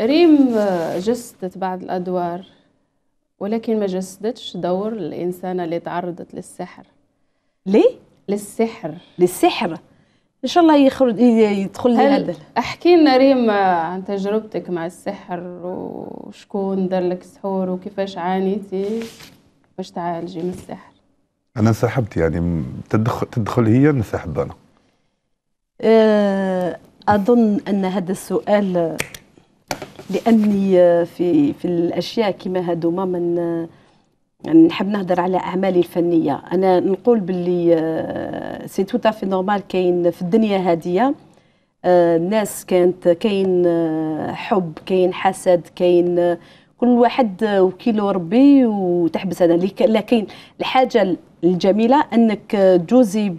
ريم آه، جسدت بعض الأدوار ولكن ما جسدتش دور الإنسانة اللي تعرضت للسحر ليه؟ للسحر للسحر ان شاء الله يخرج يدخل لي هذا احكي لنا ريم آه، عن تجربتك مع السحر وشكون دار لك سحور وكيفاش عانيتي باش تعالجي من السحر انا انسحبت يعني تدخل تدخل هي نسحب انا أه اظن ان هذا السؤال لاني آه، في في الاشياء كما هذوما من آه، يعني نحب نهضر على اعمالي الفنيه انا نقول باللي سي تو في نورمال كاين في الدنيا هاديه آه، الناس كانت كاين حب كاين حسد كاين كل واحد وكيلو ربي وتحبس هذا لكن الحاجه الجميله انك تجوزي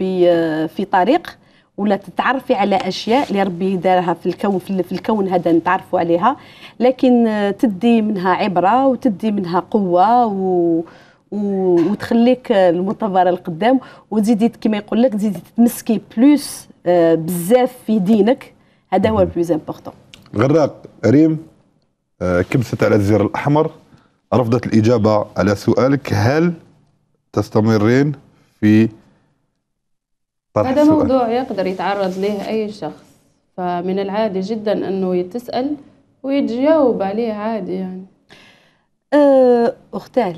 في طريق ولا تتعرفي على اشياء اللي ربي دارها في الكون في الكون هذا نتعرفوا عليها لكن آه، تدي منها عبره وتدي منها قوه و وتخليك آه، المعتبره القدام وتزيدي كما يقول لك تزيدي تتمسكي بلوس آه، بزاف في دينك هذا هو البلوز امبورطون غراق ريم كبست على الزر الاحمر رفضت الاجابه على سؤالك هل تستمرين في هذا السؤال. موضوع يقدر يتعرض له أي شخص فمن العادي جدا أنه يتسأل ويتجاوب عليه عادي يعني أه، اختاه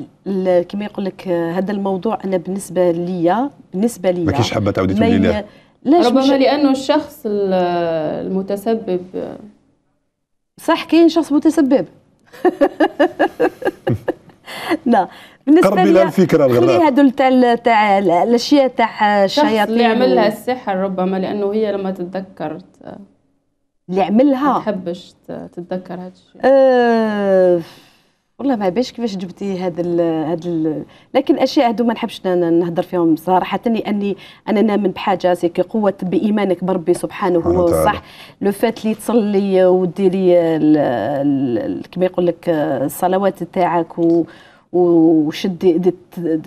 كما يقول لك هذا الموضوع انا بالنسبه ليا بالنسبه ليا ما كيش حابه تعاودي تقولي لا ربما مش... لانه الشخص المتسبب صح كاين شخص متسبب لا بالنسبه قربي لي الفكره خلي هذول تاع تاع الاشياء تاع الشياطين اللي عملها السحر ربما لانه هي لما تتذكر اللي عملها ما تحبش تتذكر هذا الشيء أه، والله ما بيش كيفاش جبتي هذا هذا لكن اشياء هذو ما نحبش نهضر فيهم صراحه لاني انا نامن بحاجه سي قوه بايمانك بربي سبحانه هو صح لو فات اللي تصلي وديري كما يقول لك آه، الصلوات تاعك و وشدي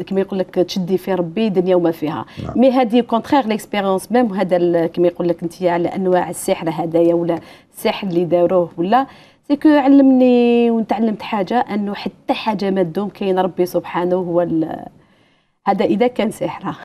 كما يقول لك تشدي في ربي دنيا وما فيها نعم. مي هذه كونترير ليكسبيريونس ميم هذا كما يقول لك انت على انواع السحر هذايا ولا السحر اللي داروه ولا سيكو علمني وتعلمت حاجه انه حتى حاجه ما تدوم كاين ربي سبحانه هو هذا اذا كان سحره